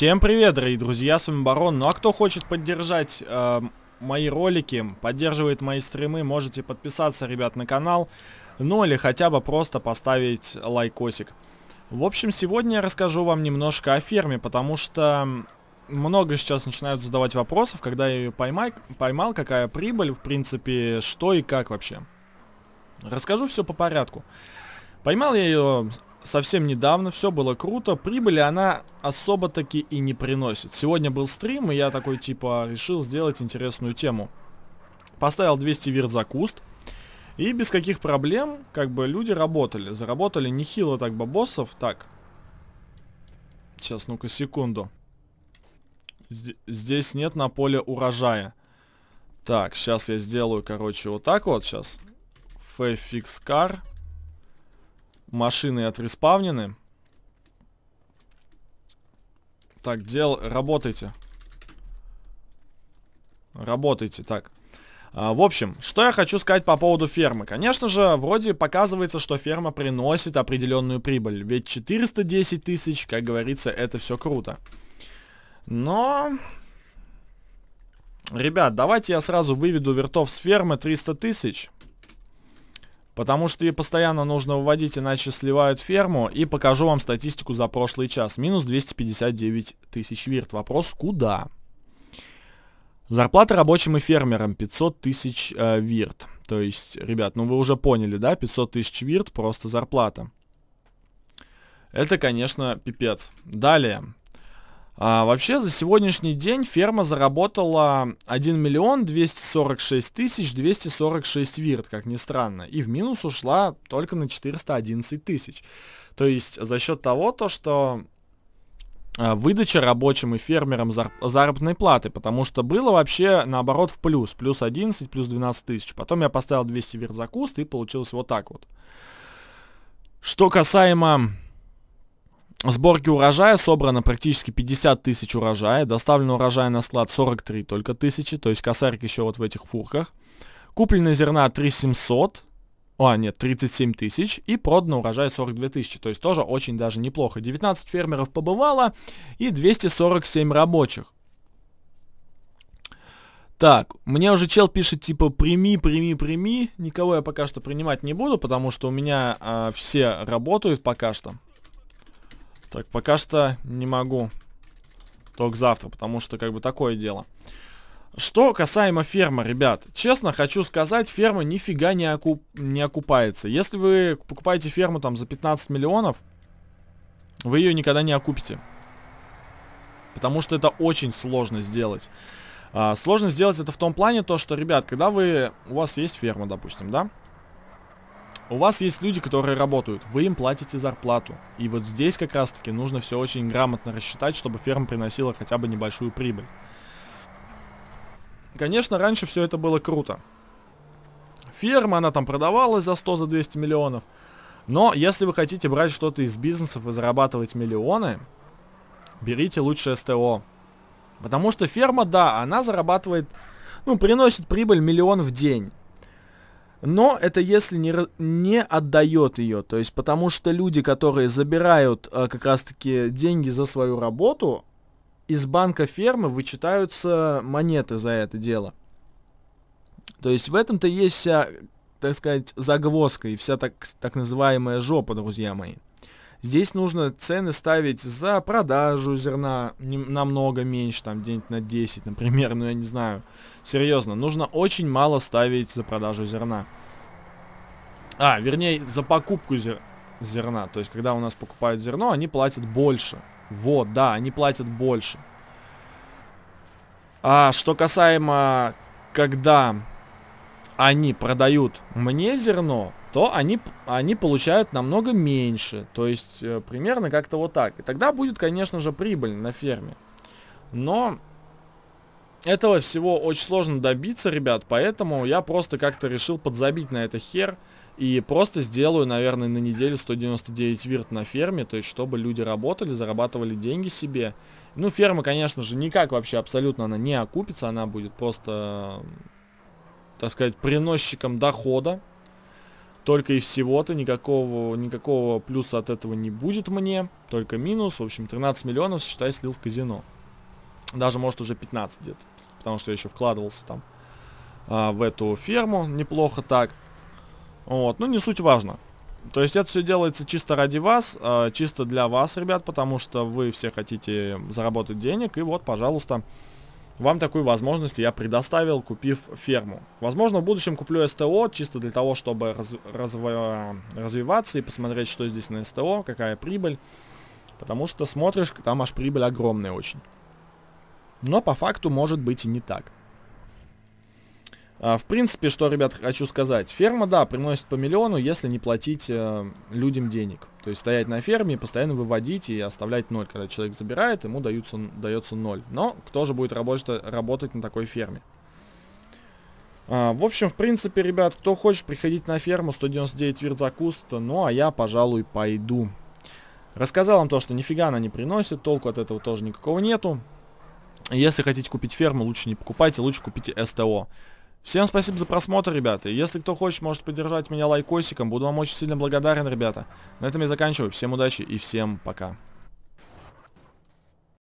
Всем привет, дорогие друзья, с вами Барон. Ну а кто хочет поддержать э, мои ролики, поддерживает мои стримы, можете подписаться, ребят, на канал. Ну или хотя бы просто поставить лайкосик. В общем, сегодня я расскажу вам немножко о ферме, потому что много сейчас начинают задавать вопросов, когда я ее поймай, поймал, какая прибыль, в принципе, что и как вообще. Расскажу все по порядку. Поймал я ее совсем недавно, все было круто, прибыли она особо-таки и не приносит. Сегодня был стрим, и я такой, типа, решил сделать интересную тему. Поставил 200 вирт за куст, и без каких проблем, как бы, люди работали. Заработали нехило так бабосов. Так, сейчас, ну-ка, секунду. здесь нет на поле урожая. Так, сейчас я сделаю, короче, вот так вот сейчас. F-Fix Car машины отреспавнены. Так, дел... Работайте. Работайте, так. А, в общем, что я хочу сказать по поводу фермы. Конечно же, вроде показывается, что ферма приносит определенную прибыль. Ведь 410 тысяч, как говорится, это все круто. Но... Ребят, давайте я сразу выведу вертов с фермы 300 тысяч. Потому что ее постоянно нужно выводить, иначе сливают ферму. И покажу вам статистику за прошлый час. Минус 259 тысяч вирт. Вопрос, куда? Зарплата рабочим и фермерам 500 тысяч э, вирт. То есть, ребят, ну вы уже поняли, да? 500 тысяч вирт просто зарплата. Это, конечно, пипец. Далее. А, вообще за сегодняшний день ферма заработала 1 миллион 246 тысяч 246 вирт, как ни странно. И в минус ушла только на 411 тысяч. То есть за счет того, то, что а, выдача рабочим и фермерам зар заработной платы, потому что было вообще наоборот в плюс, плюс 11, плюс 12 тысяч. Потом я поставил 200 вирт за куст и получилось вот так вот. Что касаемо сборки урожая собрано практически 50 тысяч урожая. Доставлено урожая на склад 43 только тысячи, то есть косарик еще вот в этих фурках. Куплено зерна 3700, а, нет, 37 тысяч, и продано урожай 42 тысячи, то есть тоже очень даже неплохо. 19 фермеров побывало и 247 рабочих. Так, мне уже чел пишет, типа, прими, прими, прими. Никого я пока что принимать не буду, потому что у меня э, все работают пока что. Так, пока что не могу. Только завтра, потому что как бы такое дело. Что касаемо фермы, ребят, честно хочу сказать, ферма нифига не, окуп... не окупается. Если вы покупаете ферму там за 15 миллионов, вы ее никогда не окупите. Потому что это очень сложно сделать. А, сложно сделать это в том плане, то что, ребят, когда вы... У вас есть ферма, допустим, да? У вас есть люди, которые работают, вы им платите зарплату. И вот здесь как раз таки нужно все очень грамотно рассчитать, чтобы ферма приносила хотя бы небольшую прибыль. Конечно, раньше все это было круто. Ферма, она там продавалась за 100, за 200 миллионов. Но если вы хотите брать что-то из бизнесов и зарабатывать миллионы, берите лучше СТО. Потому что ферма, да, она зарабатывает, ну, приносит прибыль миллион в день. Но это если не, не отдает ее, то есть потому что люди, которые забирают э, как раз-таки деньги за свою работу, из банка фермы вычитаются монеты за это дело. То есть в этом-то есть вся, так сказать, загвоздка и вся так, так называемая жопа, друзья мои. Здесь нужно цены ставить за продажу зерна намного меньше, там где-нибудь на 10, например, ну я не знаю. Серьезно, нужно очень мало ставить за продажу зерна. А, вернее, за покупку зер... зерна. То есть, когда у нас покупают зерно, они платят больше. Вот, да, они платят больше. А что касаемо, когда они продают мне зерно, то они, они получают намного меньше. То есть э, примерно как-то вот так. И тогда будет, конечно же, прибыль на ферме. Но этого всего очень сложно добиться, ребят, поэтому я просто как-то решил подзабить на это хер. И просто сделаю, наверное, на неделю 199 вирт на ферме, то есть чтобы люди работали, зарабатывали деньги себе. Ну, ферма, конечно же, никак вообще абсолютно она не окупится, она будет просто, так сказать, приносчиком дохода только и всего-то, никакого, никакого плюса от этого не будет мне, только минус. В общем, 13 миллионов, считай, слил в казино. Даже, может, уже 15 где-то, потому что я еще вкладывался там а, в эту ферму, неплохо так. Вот, ну не суть важно. То есть это все делается чисто ради вас, а, чисто для вас, ребят, потому что вы все хотите заработать денег, и вот, пожалуйста, вам такую возможность я предоставил, купив ферму. Возможно, в будущем куплю СТО, чисто для того, чтобы раз, разв, развиваться и посмотреть, что здесь на СТО, какая прибыль. Потому что смотришь, там аж прибыль огромная очень. Но по факту может быть и не так. А, в принципе, что, ребят, хочу сказать. Ферма, да, приносит по миллиону, если не платить э, людям денег. То есть стоять на ферме и постоянно выводить и оставлять ноль. Когда человек забирает, ему даются, дается ноль. Но кто же будет работать, работать на такой ферме? А, в общем, в принципе, ребят, кто хочет, приходить на ферму 199 вирт вирзакуст. Ну, а я, пожалуй, пойду. Рассказал вам то, что нифига она не приносит, толку от этого тоже никакого нету. Если хотите купить ферму, лучше не покупайте, лучше купите СТО. Всем спасибо за просмотр, ребята. Если кто хочет, может поддержать меня лайкосиком. Буду вам очень сильно благодарен, ребята. На этом я заканчиваю. Всем удачи и всем пока.